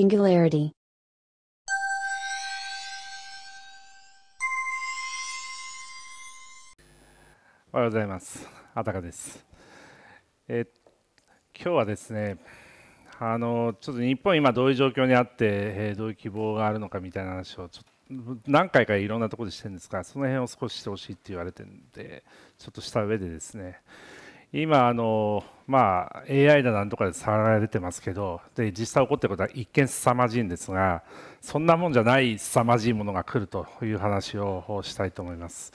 singularity. おはようございます。あたかです。え今日はですね、あのちょっと日本今どういう状況にあって、えどういう希望があるのかみたいな話をちょっと何回かいろんなところでしてるんですがその辺を少ししてほしいって言われてるんでちょっとした上でですね今あの、まあ、AI だなんとかで触られてますけどで実際起こってることは一見凄まじいんですがそんなもんじゃない凄まじいものが来るという話をしたいと思います。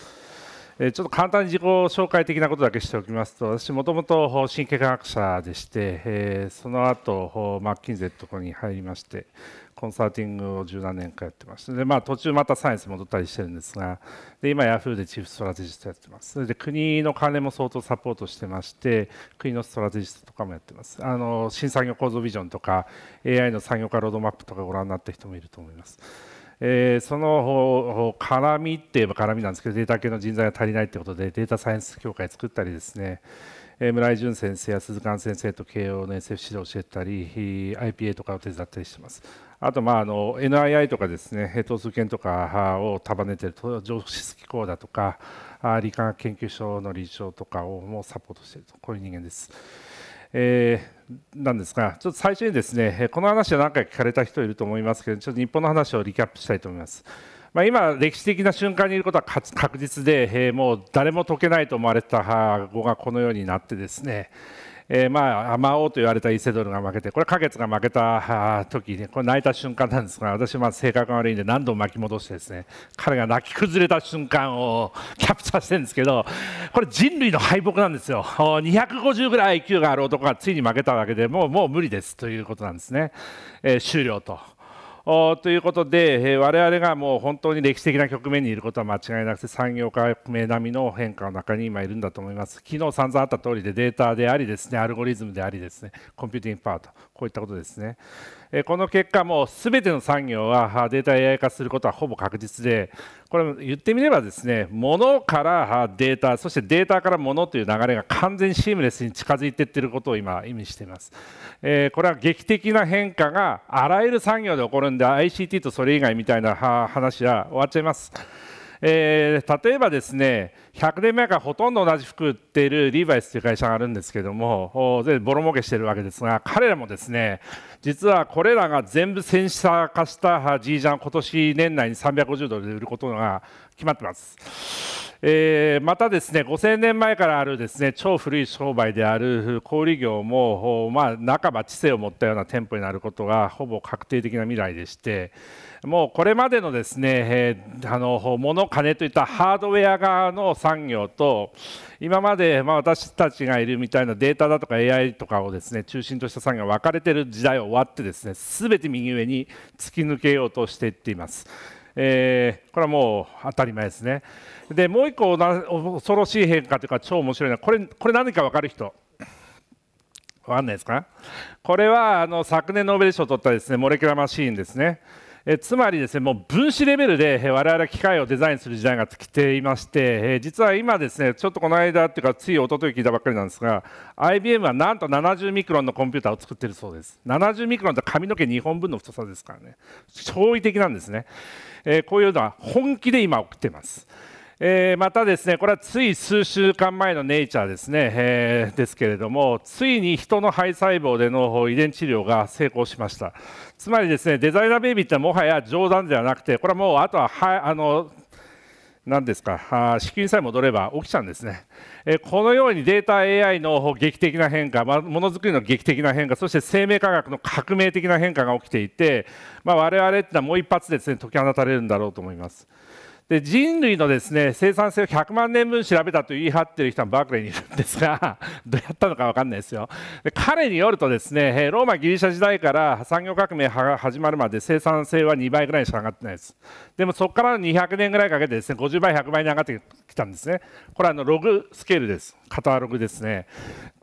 ちょっと簡単に自己紹介的なことだけしておきますと私もともと神経科学者でしてその後マッキンゼットに入りましてコンサルティングを十何年かやってましてで、まあ、途中またサイエンス戻ったりしてるんですがで今ヤフーでチーフストラテジストやってますで国の関連も相当サポートしてまして国のストラテジストとかもやってますあの新産業構造ビジョンとか AI の産業化ロードマップとかご覧になった人もいると思います。えー、その絡みって言えば絡みなんですけどデータ系の人材が足りないということでデータサイエンス協会作ったりですね村井淳先生や鈴鹿先生と慶応の SF 指導を教えたり IPA とかを手伝ったりしてますあと、まあ、あの NII とかですね統数研とかを束ねている上質機構だとか理化学研究所の理事長とかをもサポートしているとこういう人間です。えー、なんですが、ちょっと最初にですね、この話は何回聞かれた人いると思いますけど、ちょっと日本の話をリキャップしたいと思います。まあ、今、歴史的な瞬間にいることは確実で、えー、もう誰も解けないと思われた語がこのようになってですね、えー、まあ、魔王と言われたイセドルが負けて、これ、花月が負けた時に、これ泣いた瞬間なんですが、私、まあ、性格が悪いんで何度も巻き戻してですね、彼が泣き崩れた瞬間を キャプチャーしてるんですけど、これ人類の敗北なんですよ。250 ぐらい IQ がある男がついに負けたわけでもう、もう無理ですということなんですね。えー、終了と。ということで、えー、我々がもう本当に歴史的な局面にいることは間違いなくて産業革命並みの変化の中に今いるんだと思います昨日散々あった通りでデータでありですねアルゴリズムでありですねコンピューティングパートこういったことですね。この結果、もすべての産業はデータ AI 化することはほぼ確実で、これ、言ってみればですね、物からデータ、そしてデータから物という流れが完全にシームレスに近づいていってることを今、意味しています。えこれは劇的な変化があらゆる産業で起こるんで、ICT とそれ以外みたいな話は終わっちゃいます。えー、例えばですね100年前からほとんど同じ服売っているリーバイスという会社があるんですけども全部ボロ儲けしているわけですが彼らもですね実はこれらが全部戦死化したジージャン今年年内に350ドルで売ることが決まってます。えー、またですね5000年前からあるですね超古い商売である小売業も、まあ、半ば知性を持ったような店舗になることがほぼ確定的な未来でして、もうこれまでのですね、えー、あの物金といったハードウェア側の産業と今までま私たちがいるみたいなデータだとか AI とかをですね中心とした産業が分かれてる時代を終わってですねべて右上に突き抜けようとしていっています。えー、これはもう当たり前ですね。でもう一個恐ろしい変化というか超面白いのはこれこれ何か分かる人分かんないですかこれはあの昨年ノーベル賞を取ったですねモレキュラマシーンですね。えつまりですねもう分子レベルで我々機械をデザインする時代が来ていまして、え実は今ですねちょっとこの間っていうかつい一昨日聞いたばっかりなんですが IBM はなんと70ミクロンのコンピューターを作ってるそうです70ミクロンって髪の毛2本分の太さですからね驚異的なんですね、えこういうのは本気で今送ってますえー、またですねこれはつい数週間前の「ネイチャー」ですね、えー、ですけれどもついに人の肺細胞での遺伝治療が成功しましたつまりですねデザイナーベイビーってもはや冗談ではなくてこれはもうあとははあの何ですか資金さえ戻れば起きちゃうんですね、えこのようにデータ AI の劇的な変化、まあ、ものづくりの劇的な変化そして生命科学の革命的な変化が起きていて、まあ、我々ってのはもう一発でです、ね、解き放たれるんだろうと思いますで人類のですね生産性を100万年分調べたと言い張ってる人はバークレーにいるんですが どうやったのか分かんないですよで彼によるとですねローマギリシャ時代から産業革命が始まるまで生産性は2倍ぐらいしか上がってないですでもそこから200年ぐらいかけてですね50倍100倍に上がってたんですね。これはあのログスケールです。カタログですね。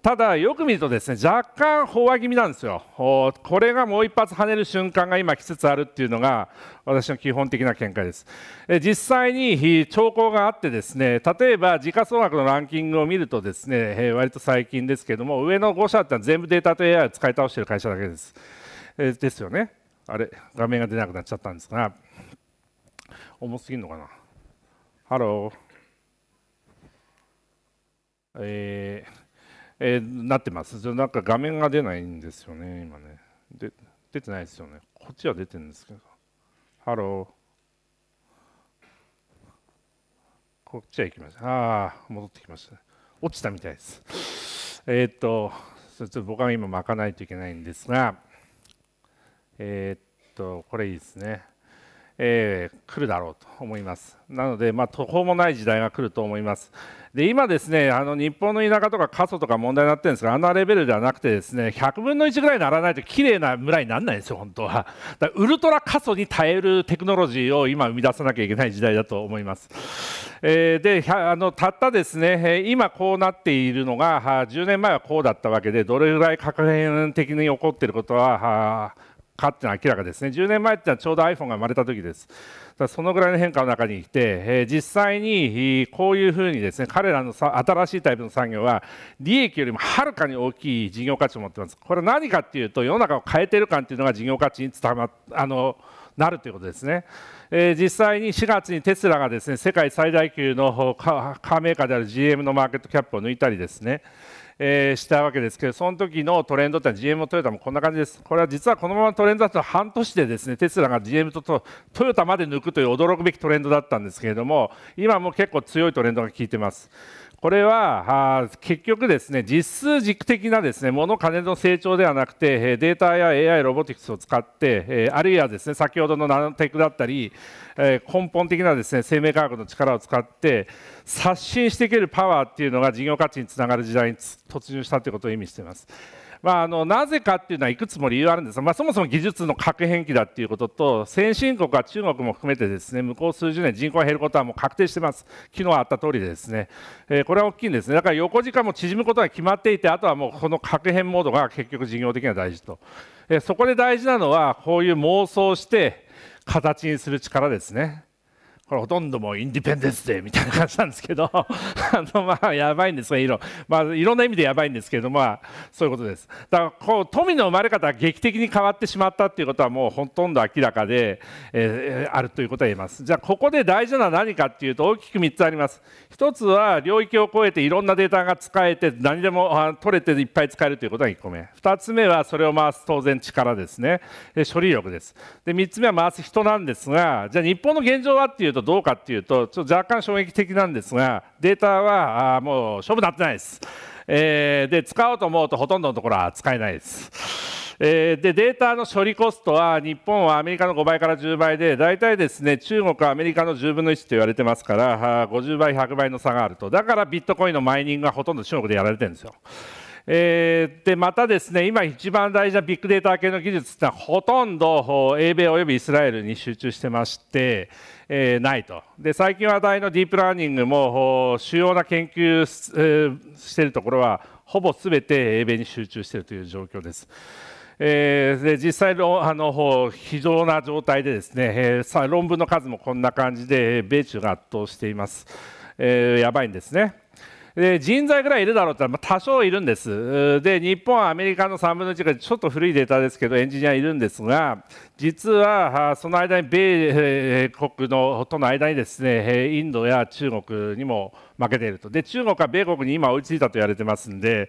ただ、よく見るとですね、若干飽和気味なんですよ。これがもう一発跳ねる瞬間が今来つつあるっていうのが私の基本的な見解です。実際に兆候があってですね、例えば時価総額のランキングを見るとですね、割と最近ですけども、上の5社ってのは全部データと AI を使い倒している会社だけです。ですよね。あれ、画面が出なくなっちゃったんですが、重すぎるのかな。ハロー。えーえー、なってますなんか画面が出ないんですよね今ねで出てないですよねこっちは出てるんですけどハローこっちは行きましたああ戻ってきました落ちたみたいです えっとちょっと僕は今巻かないといけないんですがえー、っとこれいいですねえー、来るだろうと思います。なので、まあ、途方もない時代が来ると思います。で、今ですね、あの日本の田舎とか過疎とか問題になってるんですが、あのレベルではなくてですね、100分の1ぐらいにならないと綺麗な村にならないんですよ、本当は。だウルトラ過疎に耐えるテクノロジーを今生み出さなきゃいけない時代だと思います。えー、で、あのたったですね、今こうなっているのが、10年前はこうだったわけで、どれぐらい確変的に起こっていることは、はかっていうのは明らかですね10年前ってのはちょうど iPhone が生まれた時ですだそのぐらいの変化の中にいて、え実際にこういうふうにですね彼らのさ新しいタイプの産業は利益よりもはるかに大きい事業価値を持ってますこれは何かっていうと世の中を変えてる感っていうのが事業価値に伝わあのなるということですね、え実際に4月にテスラがですね世界最大級のカーメーカーである GM のマーケットキャップを抜いたりですねえー、したわけですけどその時のトレンドっては GM もトヨタもこんな感じですこれは実はこのままトレンドだと半年でですねテスラが GM とトヨタまで抜くという驚くべきトレンドだったんですけれども今も結構強いトレンドが効いてますこれは結局ですね実数軸的なですね物金の成長ではなくてデータや AI ロボティクスを使ってあるいはですね先ほどのナノテクだったり根本的なですね生命科学の力を使って刷新していけるパワーっていうのが事業価値につながる時代に突入したということを意味しています。まあ、あのなぜかっていうのはいくつも理由あるんですが、まあ、そもそも技術の核兵器だっていうことと先進国は中国も含めてですね向こう数十年人口が減ることはもう確定してます昨日あった通りでですね、えー、これは大きいんですねだから横時間も縮むことが決まっていてあとはもうこの核変モードが結局事業的には大事と、えー、そこで大事なのはこういう妄想して形にする力ですね。これほとんどもインディペンデンスデーみたいな感じなんですけど あのまあやばいんですね色、まあ、いろんな意味でやばいんですけどまあそういうことですだからこう富の生まれ方が劇的に変わってしまったっていうことはもうほとんど明らかで、えー、あるということは言えますじゃあここで大事なのは何かっていうと大きく3つあります1つは領域を超えていろんなデータが使えて何でも取れていっぱい使えるということが1個目2つ目はそれを回す当然力ですねで処理力ですで3つ目は回す人なんですがじゃあ日本の現状はっていうととどうかっていうとちょっと若干衝撃的なんですがデータはあもう勝負なってないです、えー、で使おうと思うとほとんどのところは使えないです。えー、でデータの処理コストは日本はアメリカの5倍から10倍で大体ですね中国はアメリカの10分の1と言われてますから50倍100倍の差があるとだからビットコインのマイニングはほとんど中国でやられてるんですよ。えー、でまたですね今一番大事なビッグデータ系の技術ってのはほとんど英米およびイスラエルに集中してまして、えー、ないとで最近話題のディープラーニングも主要な研究、えー、しているところはほぼすべて英米に集中しているという状況です。えで実際のあの非常な状態でですね、え論文の数もこんな感じで米中が圧倒しています、えー、やばいんですね。で人材ぐらいいるだろうってまあ多少いるんです。で日本はアメリカの3分の1がちょっと古いデータですけどエンジニアいるんですが実はその間に米国のとの間にですねインドや中国にも負けていると。で、中国は米国に今追いついたと言われてますんで、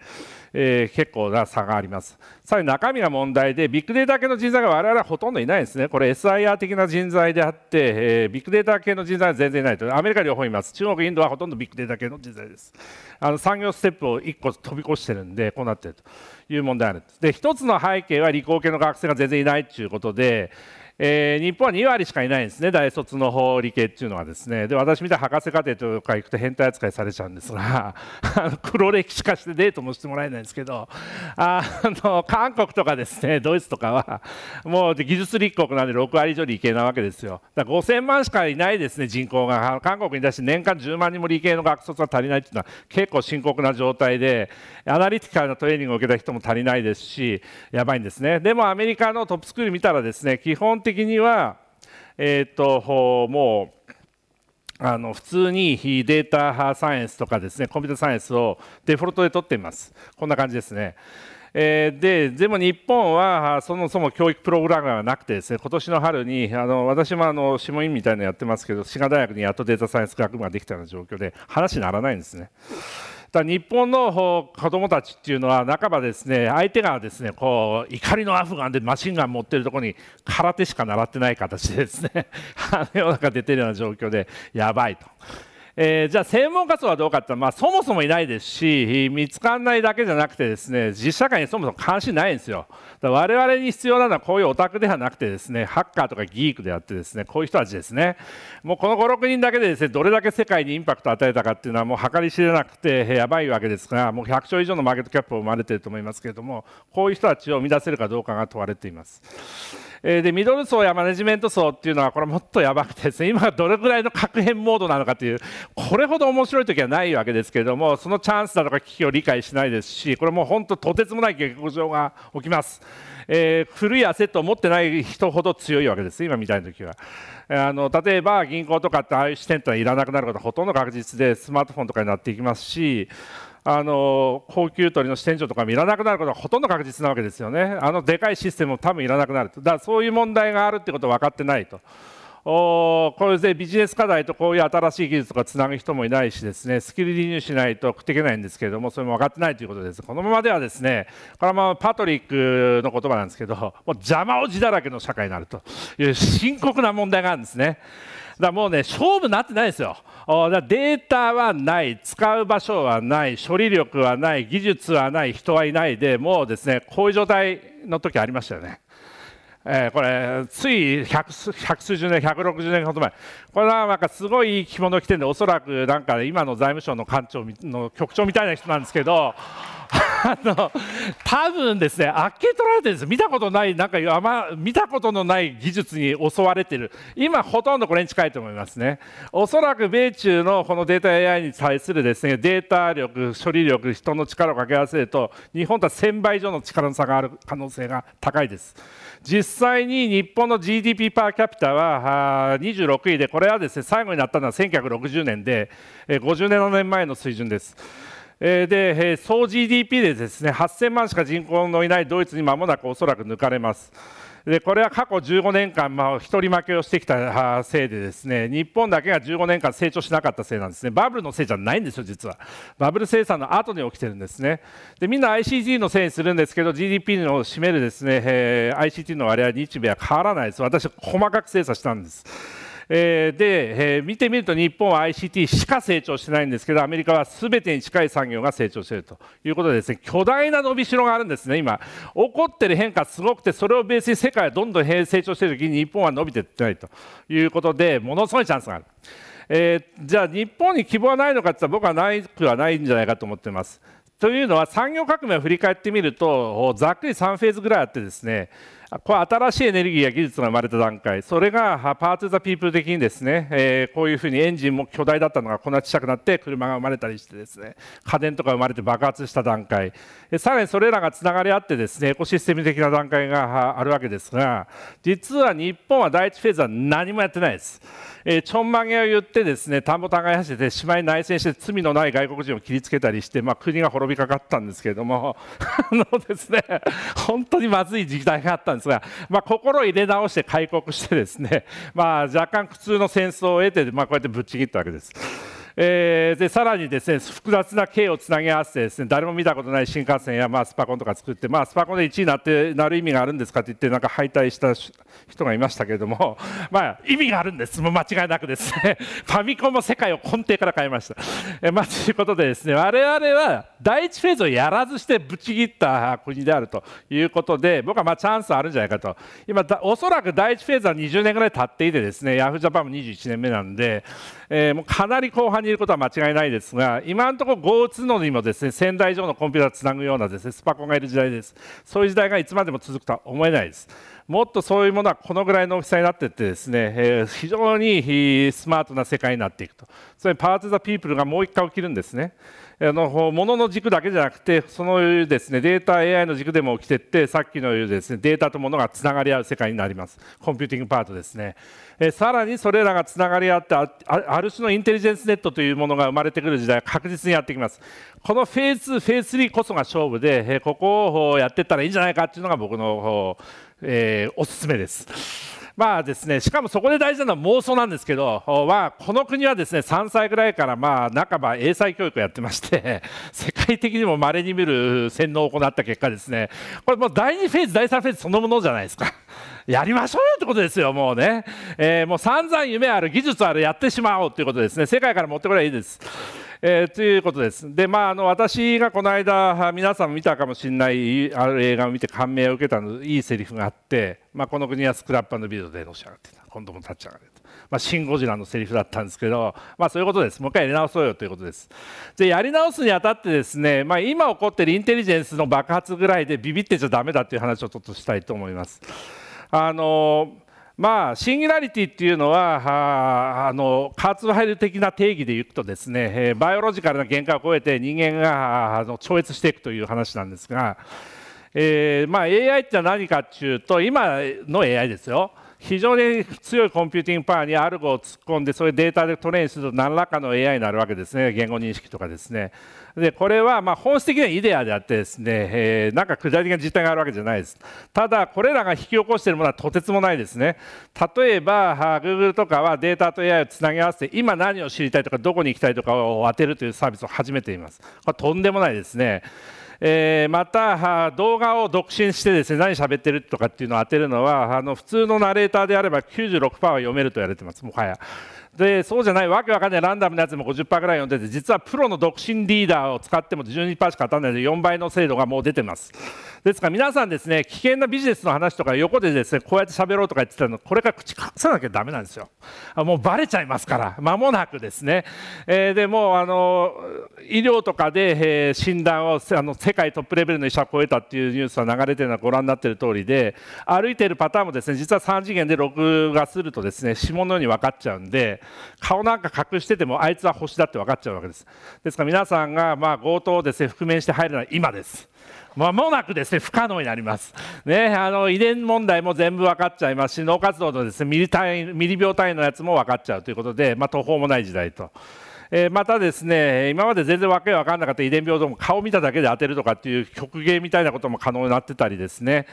えー、結構な差があります。さらに中身が問題で、ビッグデータ系の人材が我々はほとんどいないんですね。これ SIR 的な人材であって、えー、ビッグデータ系の人材は全然いないと。アメリカ両方います。中国、インドはほとんどビッグデータ系の人材です。あの産業ステップを1個飛び越してるんで、こうなってるという問題あるで1つの背景は理工系の学生が全然いないということで、えー、日本は2割しかいないんですね大卒の法理系っていうのはですねで私みたいに博士課程とか行くと変態扱いされちゃうんですが 黒歴史化してデートもしてもらえないんですけどあの韓国とかですねドイツとかはもう技術立国なんで6割以上理系なわけですよだから5000万しかいないですね人口が韓国に対して年間10万人も理系の学卒は足りないっていうのは結構深刻な状態でアナリティカルなトレーニングを受けた人も足りないですしやばいんですねでもアメリカのトップスクール見たらですね基本的には、えーと、もうあの普通にデータサイエンスとかですねコンピュータサイエンスをデフォルトで取っていますこんな感じですね。えー、ででも日本はそもそも教育プログラムがなくてですね今年の春にあの私もあの下院みたいなのやってますけど滋賀大学にやっとデータサイエンス学部ができたような状況で話にならないんですね。だ日本の子どもたちっていうのは半ばですね相手がですねこう怒りのアフガンでマシンガン持ってるとこに空手しか習ってない形でですね世 の中出てるような状況でやばいと。えー、じゃあ専門家動はどうかって、まあ、そもそもいないですし見つからないだけじゃなくてですね実社会にそもそも関心ないんですよだ我々に必要なのはこういうオタクではなくてですねハッカーとかギークであってですねこういう人たちですねもうこの56人だけでですねどれだけ世界にインパクトを与えたかっていうのはもう計り知れなくてやばいわけですからもう100兆以上のマーケットキャップを生まれていると思いますけれどもこういう人たちを生み出せるかどうかが問われています。えでミドル層やマネジメント層っていうのはこれもっとやばくてですね今どれぐらいの確変モードなのかというこれほど面白い時はないわけですけれどもそのチャンスだとか危機を理解しないですしこれも本当とてつもない下克上が起きます。えー、古いアセットを持ってない人ほど強いわけです今みたいな時はあの例えば銀行とかってああいう視点ってのはいらなくなることはほとんど確実でスマートフォンとかになっていきますしあの高級鳥の支店長とかもいらなくなることはほとんど確実なわけですよね、あのでかいシステムも多分いらなくなると、だからそういう問題があるってことは分かってないと。おこれでビジネス課題とこういう新しい技術とかつなぐ人もいないしですねスキルリニューしないと食っていけないんですけれどもそれも分かってないということですこのままではですねこのままパトリックの言葉なんですけどもう邪魔おじだらけの社会になるという深刻な問題があるんですね。だもうね勝負になってないですよだデータはない使う場所はない処理力はない技術はない人はいないでもうですねこういう状態の時ありましたよねえー、これつい百数十年、160年ほど前、これはなんかすごい着物着てるんで、おそらくなんか今の財務省の官庁の局長みたいな人なんですけど、あの多分ですねあっけ取られてるんです見たことないなんかあま見たことのない技術に襲われてる今ほとんどこれに近いと思いますねおそらく米中のこのデータ AI に対するですねデータ力処理力人の力を掛け合わせると日本とは1000倍以上の力の差がある可能性が高いです実際に日本の GDP パーキャピタは26位でこれはですね最後になったのは1960年で57年前の水準ですで総 GDP でですね8000万しか人口のいないドイツにまもなくおそらく抜かれます。でこれは過去15年間、まあ、一人負けをしてきたせいでですね日本だけが15年間成長しなかったせいなんですねバブルのせいじゃないんですよ実はバブル生産の後に起きてるんですねでみんな ICT のせいにするんですけど GDP の占めるですね、えー、ICT の割合日米は変わらないです私は細かく精査したんですえー、で、えー、見てみると日本は ICT しか成長してないんですけどアメリカはすべてに近い産業が成長しているということでですね巨大な伸びしろがあるんですね今起こってる変化すごくてそれをベースに世界はどんどん成長している時に日本は伸びていってないということでものすごいチャンスがある。えー、じゃあ日本に希望はないのかって言ったら僕はないくはないんじゃないかと思ってます。というのは産業革命を振り返ってみるとざっくり3フェーズぐらいあってですね、こう新しいエネルギーや技術が生まれた段階、それがパーツ・ザ・ピープル的にですね、えー、こういうふうにエンジンも巨大だったのがこんな小さくなって車が生まれたりしてですね、家電とか生まれて爆発した段階、さらにそれらがつながり合ってですね、エコシステム的な段階があるわけですが、実は日本は第一フェーズは何もやってないです。えー、ちょんまげを言ってですね、田んぼ耕してて、しまい内戦して罪のない外国人を切りつけたりして、まあ、国が滅びかかったんですけれども、あのですね、本当にまずい時代があったんですが、まあ、心を入れ直して開国してですね、まあ、若干苦痛の戦争を得て、まあ、こうやってぶっちぎったわけです。えー、でさらにですね複雑な経をつなぎ合わせてですね誰も見たことない新幹線やまあスパコンとか作ってまあスパコンで1位になってなる意味があるんですかって言ってなんか敗退した人がいましたけれども まあ意味があるんですもう間違いなくですね ファミコンも世界を根底から変えました。えまあ、ということでですね我々は第一フェーズをやらずしてぶち切った国であるということで僕はまあチャンスあるんじゃないかと今おそらく第一フェーズは20年ぐらい経っていてですねヤフージャパンも21年目なんで。えー、もうかなり後半にいることは間違いないですが、今のところ Go 打つのにもですね1000台以上のコンピューターをつなぐようなですねスパコンがいる時代です。そういう時代がいつまでも続くとは思えないです。もっとそういうものはこのぐらいの大きさになっていってですね、えー、非常にスマートな世界になっていくと。まりパワー・ツ・ザ・ピープルがもう一回起きるんですね。あの物の軸だけじゃなくてそのです、ね、データ AI の軸でも起きてってさっきのようです、ね、データと物がつながり合う世界になりますコンピューティングパートですねえさらにそれらがつながり合ってある種のインテリジェンスネットというものが生まれてくる時代確実にやってきますこのフェーズ2フェーズ3こそが勝負でえここをやっていったらいいんじゃないかっていうのが僕の、えー、おすすめですまあですね、しかもそこで大事なのは妄想なんですけど、まあ、この国はですね、3歳ぐらいからまあ半ば英才教育をやってまして、世界的にもまれに見る洗脳を行った結果ですね、これもう第2フェーズ、第3フェーズそのものじゃないですか。やりましょうよってことですよ、もうね。えー、もう散々夢ある、技術ある、やってしまおうということですね。世界から持ってこればいいです。えー、ということです。で、まあ、あの私がこの間、皆さん見たかもしれないある映画を見て感銘を受けたのいいセリフがあって、まあ、この国はスクラッパーのビルドでのし上がってた、今度も立ち上がれと、まあ、シン・ゴジラのセリフだったんですけど、まあ、そういうことです、もう一回やり直そうよということです。で、やり直すにあたって、ですね、まあ、今起こってるインテリジェンスの爆発ぐらいでビビってちゃだめだという話をちょっとしたいと思います。あのーまあ、シンギュラリティっていうのはあのカーツバイル的な定義でいくとですね、えバイオロジカルな限界を超えて人間があの超越していくという話なんですが、えーまあ、AI って何かっていうと今の AI ですよ非常に強いコンピューティングパワーにアルゴを突っ込んでそういうデータでトレーニングすると何らかの AI になるわけですね言語認識とかですねでこれはま本質的にはイデアであってですね、えー、なんか下りがな実態があるわけじゃないですただこれらが引き起こしているものはとてつもないですね例えば Google とかはデータと AI をつなぎ合わせて今何を知りたいとかどこに行きたいとかを当てるというサービスを始めていますこれとんでもないですねえー、また動画を独身してですね何喋ってるとかっていうのを当てるのはあの普通のナレーターであれば96%は読めると言われてますもはやでそうじゃないわけわかんないランダムなやつも50%ぐらい読んでて実はプロの独身リーダーを使っても12%しか当たらないので4倍の精度がもう出てますですから皆さんですね危険なビジネスの話とか横でですねこうやって喋ろうとか言ってたのこれから口隠さなきゃだめなんですよもうばれちゃいますから間もなくですね、えー、でもあの医療とかで、えー、診断をあの世界トップレベルの医者を超えたっていうニュースが流れてるのはご覧になってる通りで歩いているパターンもですね実は3次元で録画するとですね指紋のように分かっちゃうんで顔なんか隠しててもあいつは星だって分かっちゃうわけですですから皆さんがまあ強盗ですね覆面して入るのは今ですまもなくですね不可能になります、ね、あの遺伝問題も全部分かっちゃいますし脳活動のです、ね、ミリ単位ミリ秒単位のやつも分かっちゃうということで、まあ、途方もない時代と。えまたですね今まで全然わけわかんなかった遺伝病でも顔見ただけで当てるとかっていう曲芸みたいなことも可能になってたりですね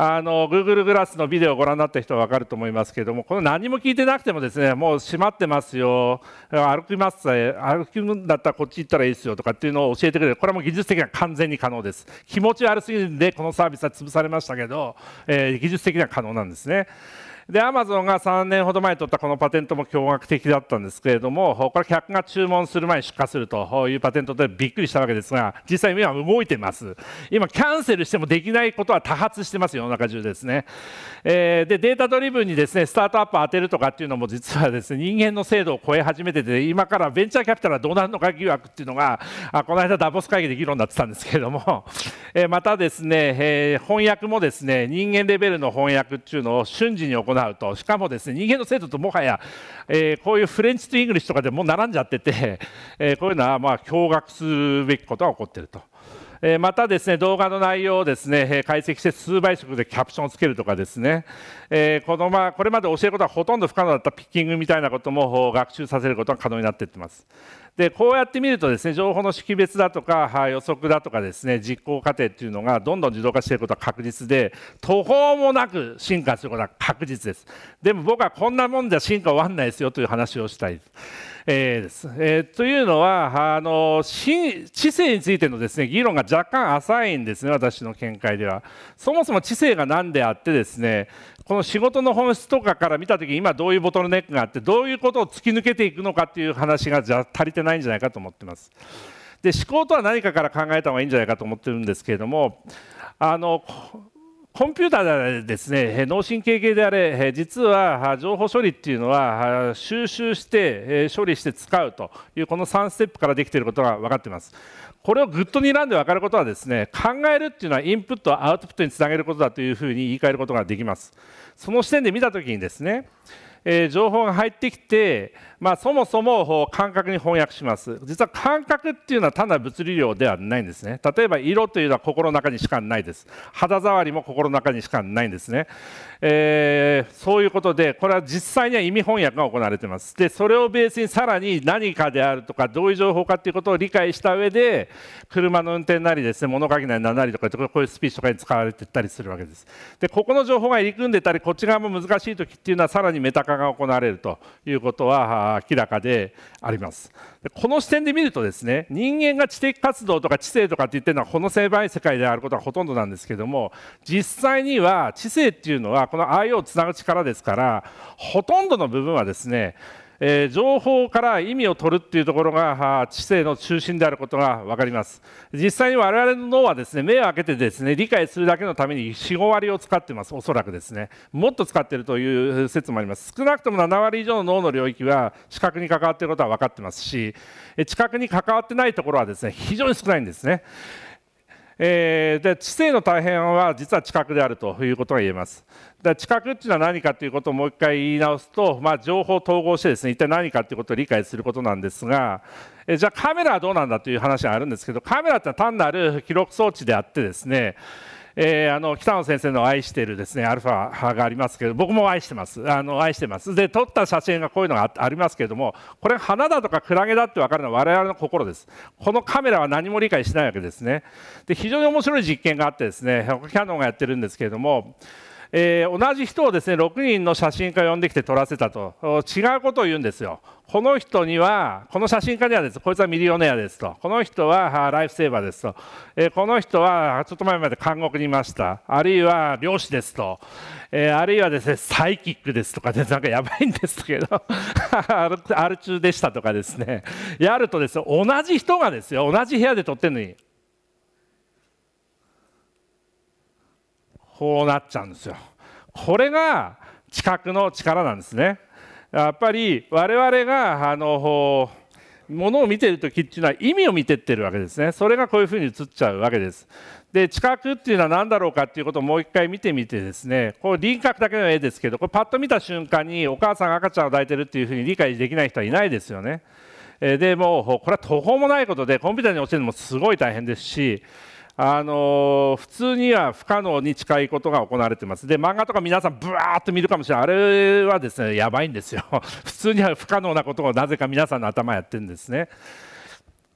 あの Google グラスのビデオをご覧になった人は分かると思いますけれどもこの何も聞いてなくてもですねもう閉まってますよ歩きます歩くんだったらこっち行ったらいいですよとかっていうのを教えてくれるこれも技術的には完全に可能です気持ち悪すぎるんでこのサービスは潰されましたけど、えー、技術的には可能なんですね。で、アマゾンが3年ほど前に取ったこのパテントも驚愕的だったんですけれども、これ客が注文する前に出荷するというパテントでびっくりしたわけですが、実際今動いてます。今キャンセルしてもできないことは多発してます世の中中ですね。えー、で、データドリブンにですね、スタートアップを当てるとかっていうのも実はですね、人間の制度を超え始めてて、今からベンチャーキャピタルはどうなるのか疑惑っていうのが、あこの間ダボス会議で議論になってたんですけれども、えー、またですね、えー、翻訳もですね、人間レベルの翻訳っていうのを瞬時に行うとしかもですね人間の生徒ともはや、えー、こういうフレンチとイングリッシュとかでもう並んじゃってて、えー、こういうのはまあ驚愕すべきことが起こっていると。えまたですね動画の内容をですね解析して数倍速でキャプションをつけるとかですね、えこのまこれまで教えることはほとんど不可能だったピッキングみたいなことも学習させることが可能になっていってますでこうやって見るとですね情報の識別だとか予測だとかですね実行過程っていうのがどんどん自動化していくことは確実で途方もなく進化することは確実ですでも僕はこんなもんじゃ進化終わんないですよという話をしたいです。えーですえー、というのはあの知性についてのですね議論が若干浅いんですね私の見解では。そもそも知性が何であってですね、この仕事の本質とかから見た時に今どういうボトルネックがあってどういうことを突き抜けていくのかっていう話がじゃ足りてないんじゃないかと思ってます。で思考とは何かから考えた方がいいんじゃないかと思ってるんですけれどもあのコンピューターであれですね脳神経系であれ実は情報処理っていうのは収集して処理して使うというこの3ステップからできていることが分かっていますこれをぐっと睨んで分かることはですね考えるっていうのはインプットアウトプットにつなげることだというふうに言い換えることができますその視点で見た時にですね、えー、情報が入ってきてまあ、そもそも感覚に翻訳します実は感覚っていうのは単なる物理量ではないんですね例えば色というのは心の中にしかないです肌触りも心の中にしかないんですね、えー、そういうことでこれは実際には意味翻訳が行われていますでそれをベースにさらに何かであるとかどういう情報かということを理解した上で車の運転なりですね物書きなりなりとかこういうスピーチとかに使われていったりするわけですでここの情報が入り組んでたりこっち側も難しい時っていうのはさらにメタ化が行われるということは明らかでありますでこの視点で見るとですね人間が知的活動とか知性とかって言ってるのはこの狭い世界であることはほとんどなんですけども実際には知性っていうのはこの IO をつなぐ力ですからほとんどの部分はですねえー、情報から意味を取るっていうところが知性の中心であることが分かります実際に我々の脳はですね目を開けてですね理解するだけのために45割を使ってますおそらくですねもっと使ってるという説もあります少なくとも7割以上の脳の領域は視覚に関わっていることは分かってますし知覚に関わってないところはですね非常に少ないんですねえー、で知性の大変は実は知覚であるということが言えます。知覚っていうのは何かということをもう一回言い直すと、まあ、情報を統合してですね一体何かということを理解することなんですがえじゃあカメラはどうなんだという話があるんですけどカメラって単なる記録装置であってですねえー、あの北野先生の愛してるですねアルファ派がありますけど僕も愛してますあの愛してますで撮った写真がこういうのがありますけれどもこれ花だとかクラゲだって分かるのは我々の心ですこのカメラは何も理解しないわけですねで非常に面白い実験があってですねキャノンがやってるんですけれどもえー、同じ人をですね6人の写真家を呼んできて撮らせたと違うことを言うんですよこの人にはこの写真家にはですこいつはミリオネアですとこの人はライフセーバーですと、えー、この人はちょっと前まで監獄にいましたあるいは漁師ですと、えー、あるいはですねサイキックですとかねなんかやばいんですけどアル 中でしたとかですねやるとです同じ人がですよ同じ部屋で撮ってるのにこうなっちゃうんですよ。これが知覚の力なんですね。やっぱり我々があのものを見てる時っていうのは意味を見てってるわけですね。それがこういうふうに映っちゃうわけです。で知覚っていうのは何だろうかっていうことをもう一回見てみてですねこう輪郭だけの絵ですけどこれパッと見た瞬間にお母さんが赤ちゃんを抱いてるっていうふうに理解できない人はいないですよね。でもこれは途方もないことでコンピューターに教えるのもすごい大変ですしあの普通には不可能に近いことが行われてますで漫画とか皆さんブワーっと見るかもしれないあれはですねやばいんですよ 普通には不可能なことをなぜか皆さんの頭やってるんですね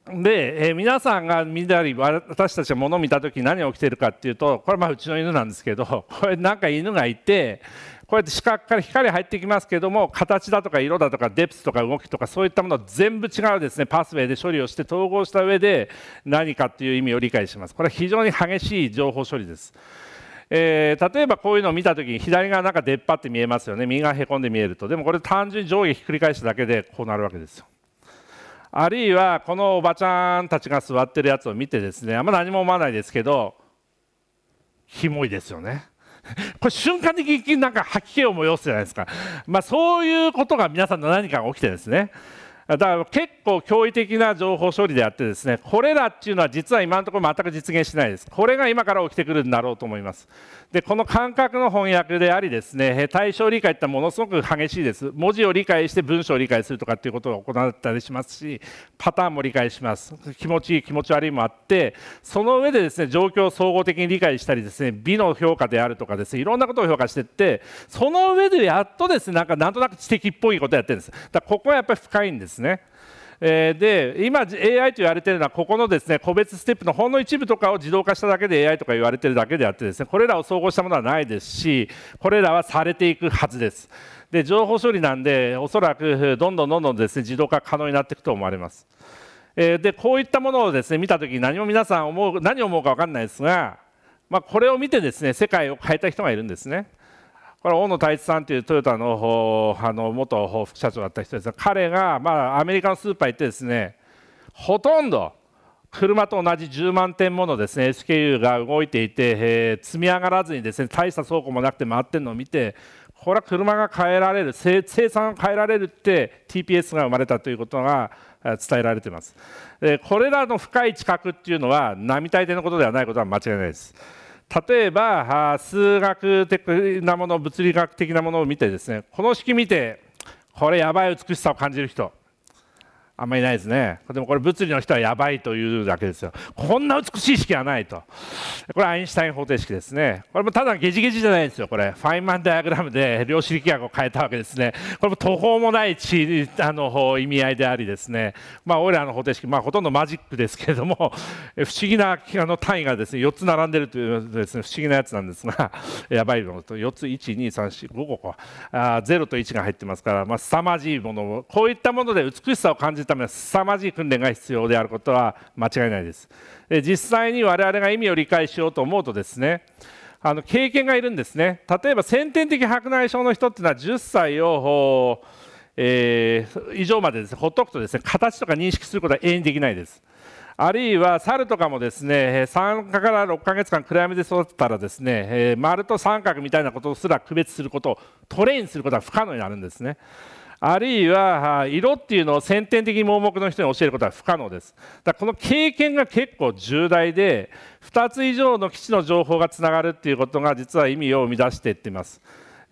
で、えー、皆さんが見たり私たちが物を見た時何が起きてるかっていうとこれまあうちの犬なんですけど これなんか犬がいてこうやって視覚から光入ってきますけども形だとか色だとかデプスとか動きとかそういったもの全部違うですねパスウェイで処理をして統合した上で何かっていう意味を理解しますこれは非常に激しい情報処理です。えー、例えばこういうのを見た時に左側なんか出っ張って見えますよね右側へこんで見えるとでもこれ単純に上下ひっくり返しただけでこうなるわけですよあるいはこのおばちゃんたちが座ってるやつを見てですねあんま何も思わないですけどキモいですよね。これ瞬間的になんか吐き気を催すじゃないですか、まあ、そういうことが皆さんの何かが起きてですねだから結構驚異的な情報処理であってですねこれらっていうのは実は今のところ全く実現しないですこれが今から起きてくるんだろうと思いますでこの感覚の翻訳でありですね対象理解ってものすごく激しいです文字を理解して文章を理解するとかっていうことを行ったりしますしパターンも理解します気持ちいい気持ち悪いもあってその上でですね状況を総合的に理解したりですね美の評価であるとかですねいろんなことを評価してってその上でやっとですねなんかなんとなく知的っぽいことをやってるんですだここはやっぱり深いんですですね。で今 AI と言われているのはここのですね個別ステップのほんの一部とかを自動化しただけで AI とか言われているだけであってですねこれらを総合したものはないですしこれらはされていくはずです。で情報処理なんでおそらくどんどんどんどんですね自動化可能になっていくと思われます。えでこういったものをですね見た時に何も皆さん思う何を思うか分かんないですが、まあ、これを見てですね世界を変えた人がいるんですね。これ大野太一さんというトヨタのあの元副社長だった人ですが彼が、まあ、アメリカのスーパー行ってですねほとんど車と同じ10万点ものですね SKU が動いていて、えー、積み上がらずにですね大した倉庫もなくて回ってるのを見てこれは車が変えられる生産が変えられるって TPS が生まれたということが伝えられていますこれらの深い知覚っていうのは並大抵のことではないことは間違いないです例えば数学的なもの物理学的なものを見てですねこの式見てこれやばい美しさを感じる人あんまりないですねでもこれ物理の人はやばいというだけですよこんな美しい式はないとこれアインシュタイン方程式ですねこれもただゲジゲジじゃないですよこれファインマンダイアグラムで量子力学を変えたわけですねこれも途方もないあの意味合いでありですねまあオイラーの方程式まあほとんどマジックですけれども不思議なあの単位がですね4つ並んでるというですね不思議なやつなんですがやばいものと4つ123455あ0と1が入ってますからまあ凄まじいものこういったもので美しさを感じじるための凄まじい訓練が必要であることは間違いないです。で実際に我々が意味を理解しようと思うとですねあの経験がいるんですね例えば先天的白内障の人っていうのは10歳を、えー、以上までです、ね、ほっとくとですね形とか認識することは永遠にできないです。あるいは猿とかもですね3日から6ヶ月間暗闇で育てたらですね、え丸と三角みたいなことすら区別することをトレインすることは不可能になるんですね。あるいは色っていうのを先天的に盲目の人に教えることは不可能ですだこの経験が結構重大で2つ以上の基地の情報がつながるっていうことが実は意味を生み出していっています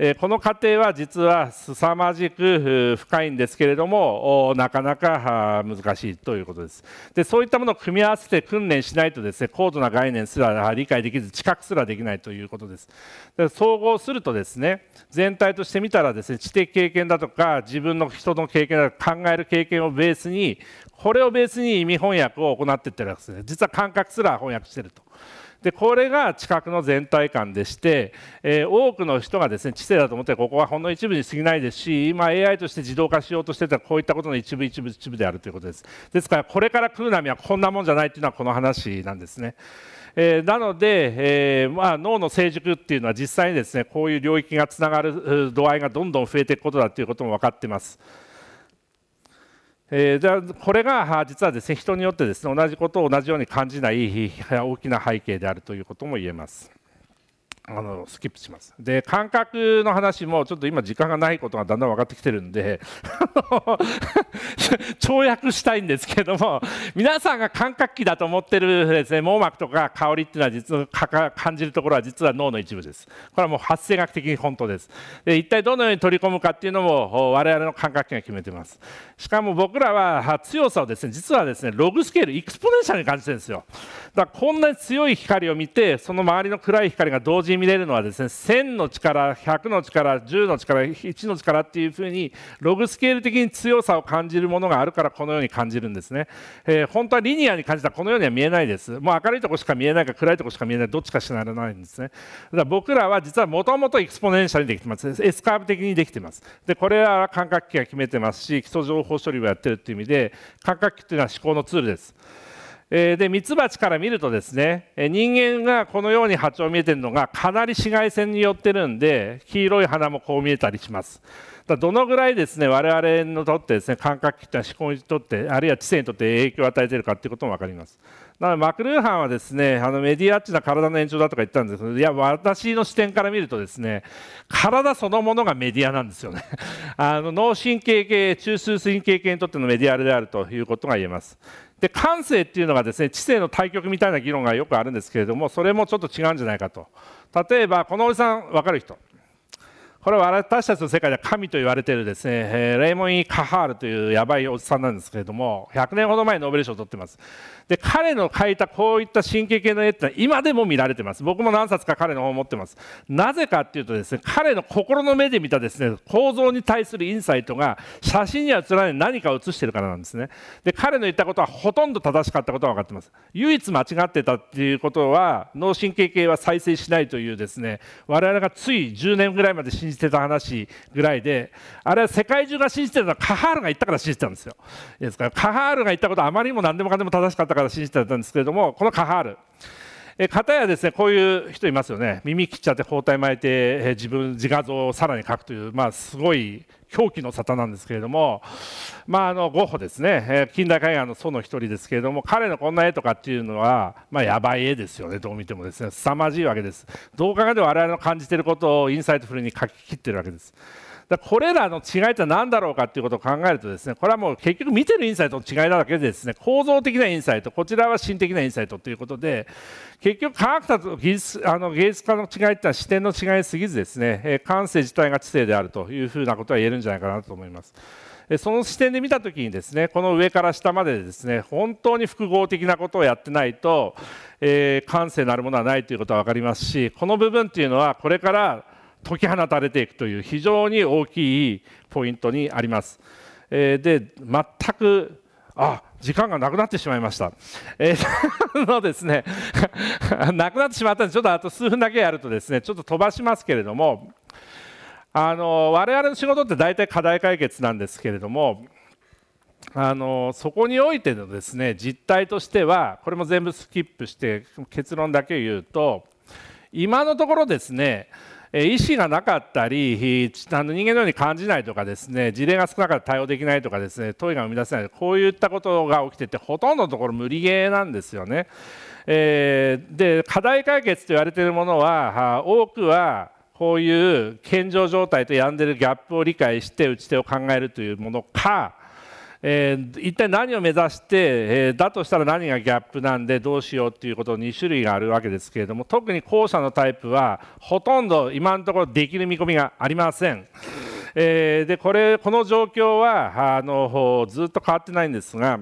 えこの過程は実は凄まじく深いんですけれどもなかなか難しいということですでそういったものを組み合わせて訓練しないとですね高度な概念すら理解できず知覚すらできないということですで総合するとですね全体として見たらですね知的経験だとか自分の人の経験だとか考える経験をベースにこれをベースに意味翻訳を行っていってるわけですね実は感覚すら翻訳してるとでこれが知覚の全体感でして、えー、多くの人がですね知性だと思ってここはほんの一部に過ぎないですし今 AI として自動化しようとしてたこういったことの一部一部一部であるということですですからこれから来る波はこんなもんじゃないというのはこの話なんですね。えー、なので、えーまあ、脳の成熟っていうのは実際にですねこういう領域がつながる度合いがどんどん増えていくことだということも分かってます。えー、じゃこれが実はですね人によってですね同じことを同じように感じない大きな背景であるということも言えます。あのスキップしますで感覚の話もちょっと今時間がないことがだんだん分かってきてるんで 跳躍したいんですけども皆さんが感覚器だと思ってるですね網膜とか香りっていうのは実は感じるところは実は脳の一部ですこれはもう発生学的に本当ですで一体どのように取り込むかっていうのも我々の感覚器が決めてますしかも僕らは強さをですね実はですねログスケールエクスポネンシャルに感じてるんですよだからこんなに強い光を見てその周りの暗い光が同時に見れるのはですね1000の力100の力10の力1の力っていうふうにログスケール的に強さを感じるものがあるからこのように感じるんですね、えー、本当はリニアに感じたこのようには見えないですもう明るいとこしか見えないか暗いとこしか見えないどっちかしならないんですねだから僕らは実はもともとエクスポネンシャルにできてますエスカーブ的にできてますでこれは感覚器が決めてますし基礎情報処理をやってるっていう意味で感覚器っていうのは思考のツールですでミツバチから見るとですね人間がこのように波長見えてるのがかなり紫外線によってるんで黄色い花もこう見えたりしますだどのぐらいですね我々にとってですね感覚器っては思考にとってあるいは知性にとって影響を与えているかっていうことも分かりますなのでマクルーハンはですねあのメディアっちな体の延長だとか言ったんですけどいや私の視点から見るとですね体そのものがメディアなんですよね あの脳神経系中枢神経系にとってのメディアであるということが言えますで感性っていうのがですね知性の対極みたいな議論がよくあるんですけれどもそれもちょっと違うんじゃないかと例えばこのおじさん分かる人これは私たちの世界では神と言われているですね、えレイモン・イ・カハールというやばいおじさんなんですけれども100年ほど前にノーベル賞を取ってますで彼の書いたこういった神経系の絵ってのは今でも見られてます僕も何冊か彼の本を持ってますなぜかっていうとですね彼の心の目で見たですね構造に対するインサイトが写真には映らない何かを写してるからなんですねで彼の言ったことはほとんど正しかったことは分かってます唯一間違ってたっていうことは脳神経系は再生しないというですね我々がつい10年ぐらいまで信じてた話ぐらいであれは世界中が信じてたのはカハールが言ったから信じてたんですよですからカハールが言ったことはあまりにも何でもかんでも正しかったから信じてたんですけれどもこのカハールえ片やですねこういう人いますよね耳切っちゃって包帯巻いて、え自分自画像をさらに描くという、まあ、すごい狂気の沙汰なんですけれども、まあ、あのゴッホですね、え近代絵画の祖の一人ですけれども彼のこんな絵とかっていうのは、まあ、やばい絵ですよねどう見てもですね凄まじいわけです動画で我々の感じていることをインサイトフルに描き切ってるわけです。だこれらの違いって何だろうかっていうことを考えるとですねこれはもう結局見てるインサイトの違いなだけでですね構造的なインサイトこちらは心的なインサイトということで結局科学者と技術あの芸術家の違いってのは視点の違いすぎずですね、え感性自体が知性であるというふうなことは言えるんじゃないかなと思います。その視点で見たときにですね、この上から下までですね、本当に複合的なことをやってないと、えー、感性なるものはないということは分かりますし、この部分っていうのは、これから解き放たれていくという非常に大きいポイントにあります。えー、で全くあ時間がなくなってしまいました。えー、のですね なくなってしまったんでちょっとあと数分だけやるとですねちょっと飛ばしますけれどもあの我々の仕事って大体課題解決なんですけれどもあのそこにおいてのですね実態としてはこれも全部スキップして結論だけ言うと今のところですね意思がなかったりあの人間のように感じないとかですね事例が少なかったら対応できないとかですね問いが生み出せないこういったことが起きててほとんどのところ無理ゲーなんですよね。えー、で課題解決と言われているものは多くはこういう健常状態と病んでるギャップを理解して打ち手を考えるというものかえー、一体何を目指して、えー、だとしたら何がギャップなんでどうしようということ2種類があるわけですけれども特に後者のタイプはほとんど今のところできる見込みがありません。えー、でこれこの状況はあのずっと変わってないんですが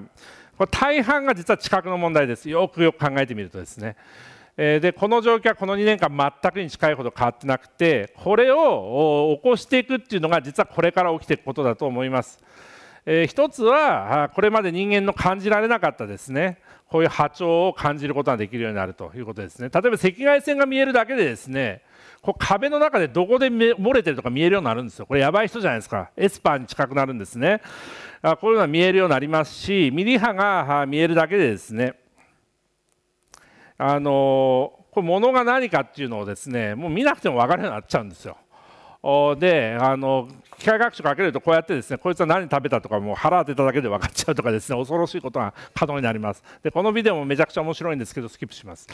これ大半が実は地殻の問題ですよくよく考えてみるとですね。でこの状況はこの2年間全くに近いほど変わってなくてこれを起こしていくっていうのが実はこれから起きていくことだと思います。え一つはこれまで人間の感じられなかったですねこういう波長を感じることができるようになるということですね例えば赤外線が見えるだけでですねこう壁の中でどこで漏れてるとか見えるようになるんですよこれやばい人じゃないですかエスパーに近くなるんですねあこういうのは見えるようになりますしミリ波が見えるだけでですねあのこれ物が何かっていうのをですねもう見なくても分かるようになっちゃうんですよであの機械学習かけるとこうやってですねこいつは何食べたとかもう腹当てただけで分かっちゃうとかですね 恐ろしいことが可能になりますでこのビデオもめちゃくちゃ面白いんですけどスキップします、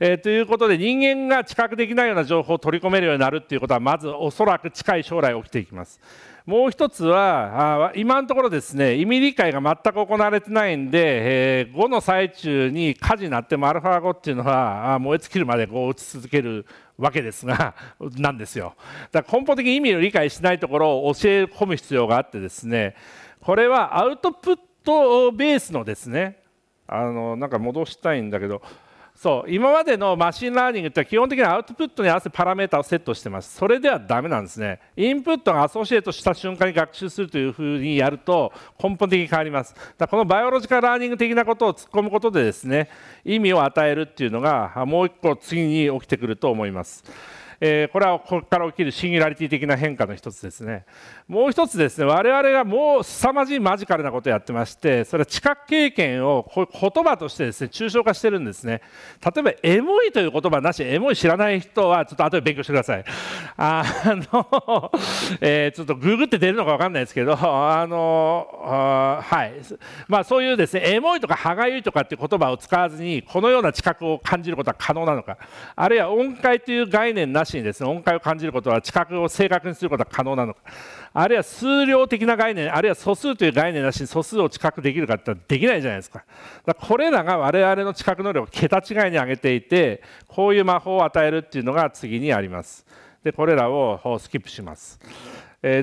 えー、ということで人間が知覚できないような情報を取り込めるようになるっていうことはまずおそらく近い将来起きていきますもう一つは今のところですね意味理解が全く行われてないんで、えー、5の最中に火事になってもアルファ5っていうのは燃え尽きるまでこう打ち続けるわけですが なんですよだから根本的に意味を理解しないところを教え込む必要があってですねこれはアウトプットベースのですねあのなんか戻したいんだけどそう今までのマシンラーニングって基本的にアウトプットに合わせパラメータをセットしてますそれではダメなんですねインプットがアソシエートした瞬間に学習するというふうにやると根本的に変わりますだこのバイオロジカルラーニング的なことを突っ込むことでですね意味を与えるっていうのがもう一個次に起きてくると思いますえー、これはここから起きるシンギュラリティ的な変化の一つですねもう一つですね我々がもう凄まじいマジカルなことをやってましてそれは知覚経験を言葉としてですね抽象化してるんですね例えばエモいという言葉なしエモい知らない人はちょっと後で勉強してくださいあの、えー、ちょっとググって出るのか分かんないですけどあのあはいまあそういうですねエモいとか歯がゆいとかっていう言葉を使わずにこのような知覚を感じることは可能なのかあるいは音階という概念なししにですね音階を感じることは知覚を正確にすることは可能なのかあるいは数量的な概念あるいは素数という概念なしに素数を知覚できるかってできないじゃないですかだからこれらが我々の知覚能力を桁違いに上げていてこういう魔法を与えるっていうのが次にありますでこれらをスキップします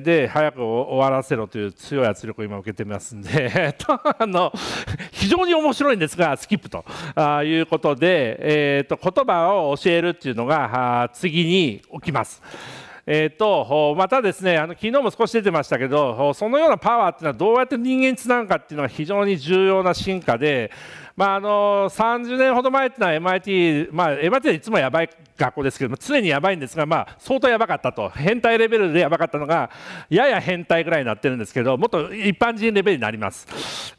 で早く終わらせろという強い圧力を今受けてますんで あの 非常に面白いんですがスキップとあいうことで、えー、と言葉を教えるっていうのが次に起きます。えーと、またですねあの昨日も少し出てましたけどそのようなパワーっていうのはどうやって人間につなぐかっていうのは非常に重要な進化でまあ、あの30年ほど前ってのは MIT、まあ、MIT はいつもやばい学校ですけども常にやばいんですが、まあ、相当やばかったと変態レベルでやばかったのがやや変態ぐらいになってるんですけどもっと一般人レベルになります、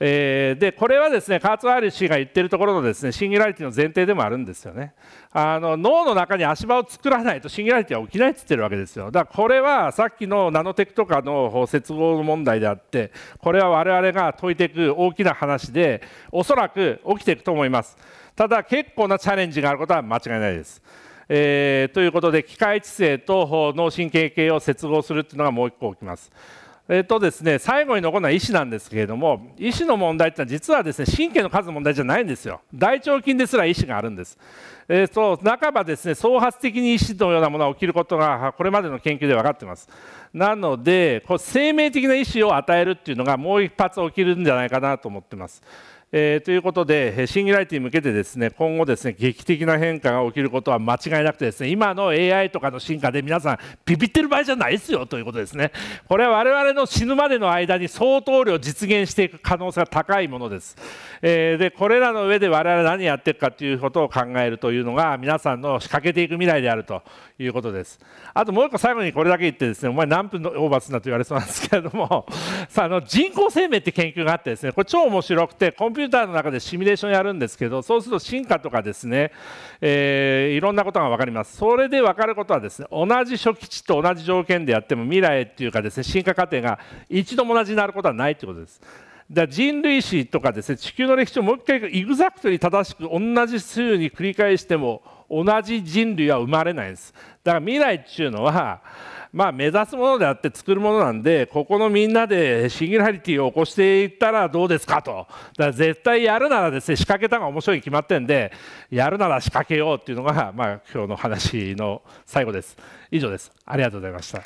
えー、でこれはですねカーツ・アーリッシが言ってるところのですねシンギュラリティの前提でもあるんですよねあの脳の中に足場を作らないとシンギュラリティは起きないって言ってるわけですよだからこれはさっきのナノテクとかの接合問題であってこれは我々が解いていく大きな話でおそらく起きていくと思います。ただ結構なチャレンジがあることは間違いないです。えー、ということで機械知性と脳神経系を接合するっていうのがもう1個起きます。えーとですね、最後に残るのは医師なんですけれども医師の問題ってのは実はですね神経の数の問題じゃないんですよ大腸菌ですら医師があるんです、えーと、半ばですね創発的に医師のようなものが起きることがこれまでの研究で分かってますなのでこう生命的な意思を与えるっていうのがもう一発起きるんじゃないかなと思ってますえー、ということで、シンギュラリティに向けてですね今後、ですね劇的な変化が起きることは間違いなくてですね今の AI とかの進化で皆さん、ビビってる場合じゃないですよということですね、これは我々の死ぬまでの間に相当量実現していく可能性が高いものです。えー、でこれらの上で我々何やっていくかということを考えるというのが皆さんの仕掛けていく未来であるということです。あともう1個最後にこれだけ言ってですねお前何分のオーバーするなと言われそうなんですけれども さあの人工生命って研究があってですねこれ超面白くてコンピューューターの中でシミュレーションやるんですけどそうすると進化とかですね、えー、いろんなことが分かりますそれで分かることはですね同じ初期値と同じ条件でやっても未来っていうかですね進化過程が一度も同じになることはないということです。だ人類史とかですね地球の歴史をもう一回イグザクトに正しく同じ数に繰り返しても同じ人類は生まれないんですだから未来っていうのはまあ、目指すものであって作るものなんでここのみんなでシンギュラリティを起こしていったらどうですかとだから絶対やるならですね仕掛けたが面白いに決まってんでやるなら仕掛けようっていうのが、まあ、今日の話の最後です以上ですありがとうございました